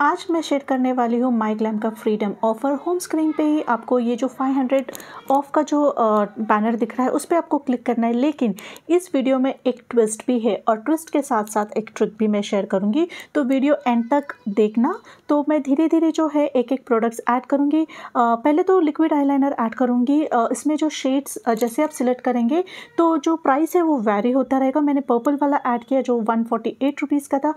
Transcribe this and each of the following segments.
आज मैं शेयर करने वाली हूँ माई ग्लैम का फ्रीडम ऑफर होम स्क्रीन पे ही आपको ये जो 500 ऑफ का जो बैनर दिख रहा है उस पर आपको क्लिक करना है लेकिन इस वीडियो में एक ट्विस्ट भी है और ट्विस्ट के साथ साथ एक ट्रिक भी मैं शेयर करूँगी तो वीडियो एंड तक देखना तो मैं धीरे धीरे जो है एक एक प्रोडक्ट्स ऐड करूँगी पहले तो लिक्विड आई लाइनर ऐड करूँगी इसमें जो शेड्स जैसे आप सिलेक्ट करेंगे तो जो प्राइस है वो वेरी होता रहेगा मैंने पर्पल वाला ऐड किया जो वन फोर्टी का था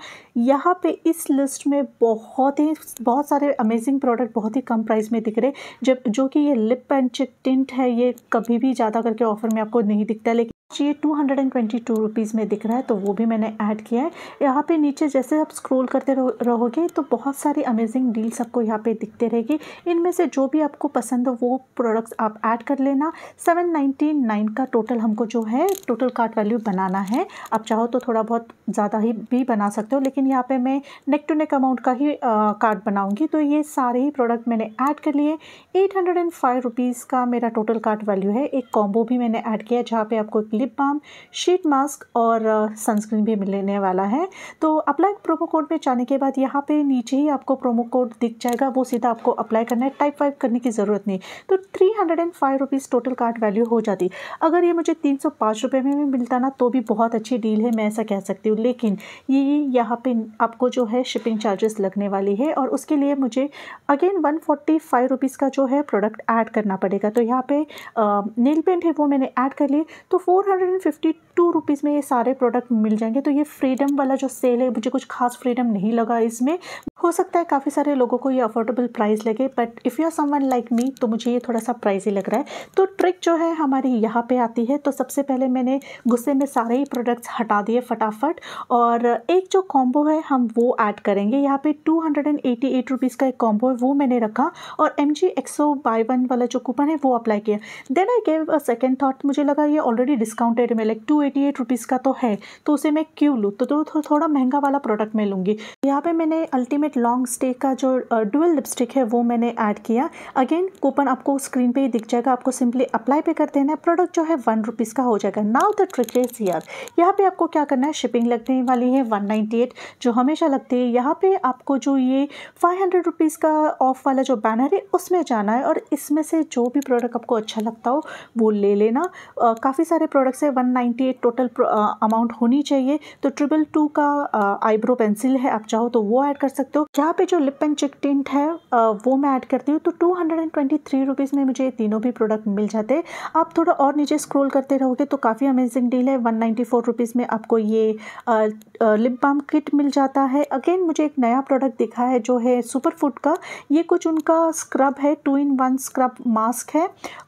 यहाँ पर इस लिस्ट में बहुत बहुत ही बहुत सारे अमेजिंग प्रोडक्ट बहुत ही कम प्राइस में दिख रहे जब जो कि ये लिप एंड चिक टिंट है ये कभी भी ज़्यादा करके ऑफर में आपको नहीं दिखता लेकिन ये two hundred and twenty two rupees में दिख रहा है तो वो भी मैंने ऐड किया है यहाँ पे नीचे जैसे आप स्क्रॉल करते रहोगे तो बहुत सारी अमेजिंग डील्स आपको यहाँ पे दिखते रहेगी इनमें से जो भी आपको पसंद हो वो प्रोडक्ट्स आप ऐड कर लेना सेवन नाइन्टी नाइन का टोटल हमको जो है टोटल कार्ट वैल्यू बनाना है आप चाहो तो थोड़ा बहुत ज़्यादा ही भी बना सकते हो लेकिन यहाँ पर मैं नेक टू नेक अमाउंट का ही कार्ड बनाऊँगी तो ये सारे ही प्रोडक्ट मैंने ऐड कर लिए eight hundred and five rupees का मेरा टोटल कार्ट वैल्यू है एक कॉम्बो भी मैंने ऐड किया जहाँ पर आपको लिप बाम शीट मास्क और सनस्क्रीन uh, भी मिलने वाला है तो अप्लाई प्रोमो कोड में जाने के बाद यहाँ पे नीचे ही आपको प्रोमो कोड दिख जाएगा वो सीधा आपको अप्लाई करना है टाइप वाइप करने की ज़रूरत नहीं तो three hundred and five rupees total card value हो जाती अगर ये मुझे तीन सौ पाँच रुपये में भी मिलता ना तो भी बहुत अच्छी डील है मैं ऐसा कह सकती हूँ लेकिन ये यहाँ पे आपको जो है शिपिंग चार्जेस लगने वाली है और उसके लिए मुझे again one forty five rupees का जो है प्रोडक्ट ऐड करना पड़ेगा तो यहाँ पे नेल uh, पेंट है वो मैंने ऐड कर लिए तो फोर 150 टू रुपीज़ में ये सारे प्रोडक्ट मिल जाएंगे तो ये फ्रीडम वाला जो सेल है मुझे कुछ खास फ्रीडम नहीं लगा इसमें हो सकता है काफ़ी सारे लोगों को ये अफोर्डेबल प्राइस लगे but if you are someone like me तो मुझे ये थोड़ा सा प्राइस ही लग रहा है तो ट्रिक जो है हमारी यहाँ पे आती है तो सबसे पहले मैंने गुस्से में सारे ही प्रोडक्ट्स हटा दिए फटाफट और एक जो कॉम्बो है हम वो ऐड करेंगे यहाँ पे टू हंड्रेड का एक कॉम्बो है वो मैंने रखा और एम जी बाय वन वाला जो कूपन है वो अप्लाई किया then I gave a second thought मुझे लगा ये ऑलरेडी डिस्काउंटेड में like two eighty eight rupees का तो है तो उसे मैं क्यों लूँ तो, तो थो, तो थोड़ा महंगा वाला प्रोडक्ट मैं लूँगी यहाँ पे मैंने अल्टीमेट लॉन्ग स्टे का जो डुअल लिपस्टिक है वो मैंने ऐड किया अगेन कूपन आपको स्क्रीन पे ही दिख जाएगा आपको सिंपली अप्लाई पे कर देना है प्रोडक्ट जो है वन रुपीज़ का हो जाएगा नाउ द ट्रिक इज़ यहाँ पे आपको क्या करना है शिपिंग लगने वाली है वन नाइन्टी एट जो हमेशा लगती है यहाँ पे आपको जो ये फाइव हंड्रेड रुपीज़ का ऑफ वाला जो बैनर है उसमें जाना है और इसमें से जो भी प्रोडक्ट आपको अच्छा लगता हो वो ले लेना काफ़ी सारे प्रोडक्ट्स है एक टोटल अमाउंट होनी चाहिए तो ट्रिपल टू का आईब्रो पेंसिल है आप चाहो तो वो ऐड कर सकते हो यहाँ पे जो लिप एंड चिक टिंट है आ, वो मैं ऐड करती हूँ तो two hundred and twenty three rupees में मुझे तीनों भी प्रोडक्ट मिल जाते आप थोड़ा और नीचे स्क्रोल करते रहोगे तो काफ़ी अमेजिंग डील है वन नाइन्टी में आपको ये लिप बाम किट मिल जाता है अगेन मुझे एक नया प्रोडक्ट दिखा है जो है सुपर फूड का ये कुछ उनका स्क्रब है two in one scrub mask है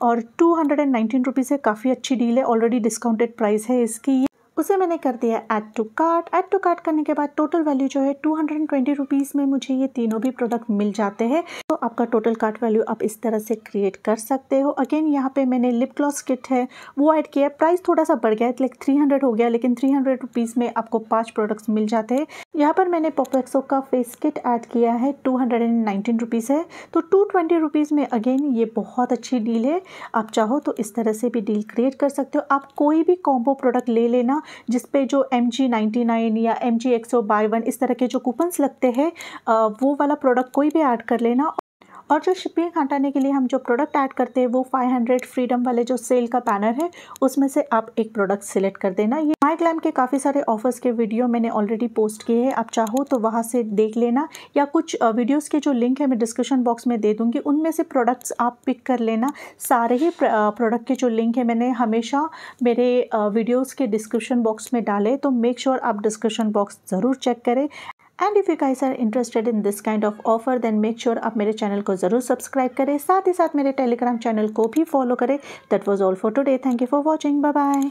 और two hundred and nineteen rupees है काफ़ी अच्छी डील है ऑलरेडी डिस्काउंटेड प्राइस है परचेज की उसे मैंने कर दिया add to cart add to cart करने के बाद टोटल वैल्यू जो है two hundred and twenty rupees में मुझे ये तीनों भी प्रोडक्ट मिल जाते हैं तो आपका टोटल कार्ड वैल्यू आप इस तरह से क्रिएट कर सकते हो अगेन यहाँ पे मैंने लिप ग्लॉस किट है वो ऐड किया प्राइस थोड़ा सा बढ़ गया है लाइक थ्री हंड्रेड हो गया लेकिन थ्री हंड्रेड रुपीज़ में आपको पाँच प्रोडक्ट्स मिल जाते हैं यहाँ पर मैंने पोपेक्सो का फेस किट ऐड किया है two hundred and nineteen rupees है तो टू ट्वेंटी रुपीज़ में अगेन ये बहुत अच्छी डील है आप चाहो तो इस तरह से भी डील क्रिएट कर सकते हो आप कोई भी कॉम्बो प्रोडक्ट ले लेना जिसपे जो एम जी नाइन्टी नाइन या एम जी एक्सो बाई वन इस तरह के जो कूपन्स लगते हैं वो वाला प्रोडक्ट कोई भी ऐड कर लेना और जो शिपिंग हटाने के लिए हम जो प्रोडक्ट ऐड करते हैं वो 500 फ्रीडम वाले जो सेल का पैनर है उसमें से आप एक प्रोडक्ट सिलेक्ट कर देना ये माई ग्लैम के काफ़ी सारे ऑफर्स के वीडियो मैंने ऑलरेडी पोस्ट किए हैं आप चाहो तो वहाँ से देख लेना या कुछ वीडियोज़ के जो लिंक है मैं डिस्क्रिप्शन बॉक्स में दे दूँगी उनमें से प्रोडक्ट्स आप पिक कर लेना सारे ही प्रोडक्ट के जो लिंक है मैंने हमेशा मेरे वीडियोज़ के डिस्क्रिप्शन बॉक्स में डाले तो मेक श्योर sure आप डिस्क्रिप्शन बॉक्स ज़रूर चेक करें and if you guys are interested in this kind of offer then make sure आप मेरे चैनल को ज़रूर सब्सक्राइब करें साथ ही साथ मेरे टेलीग्राम चैनल को भी फॉलो करें that was all for today thank you for watching bye bye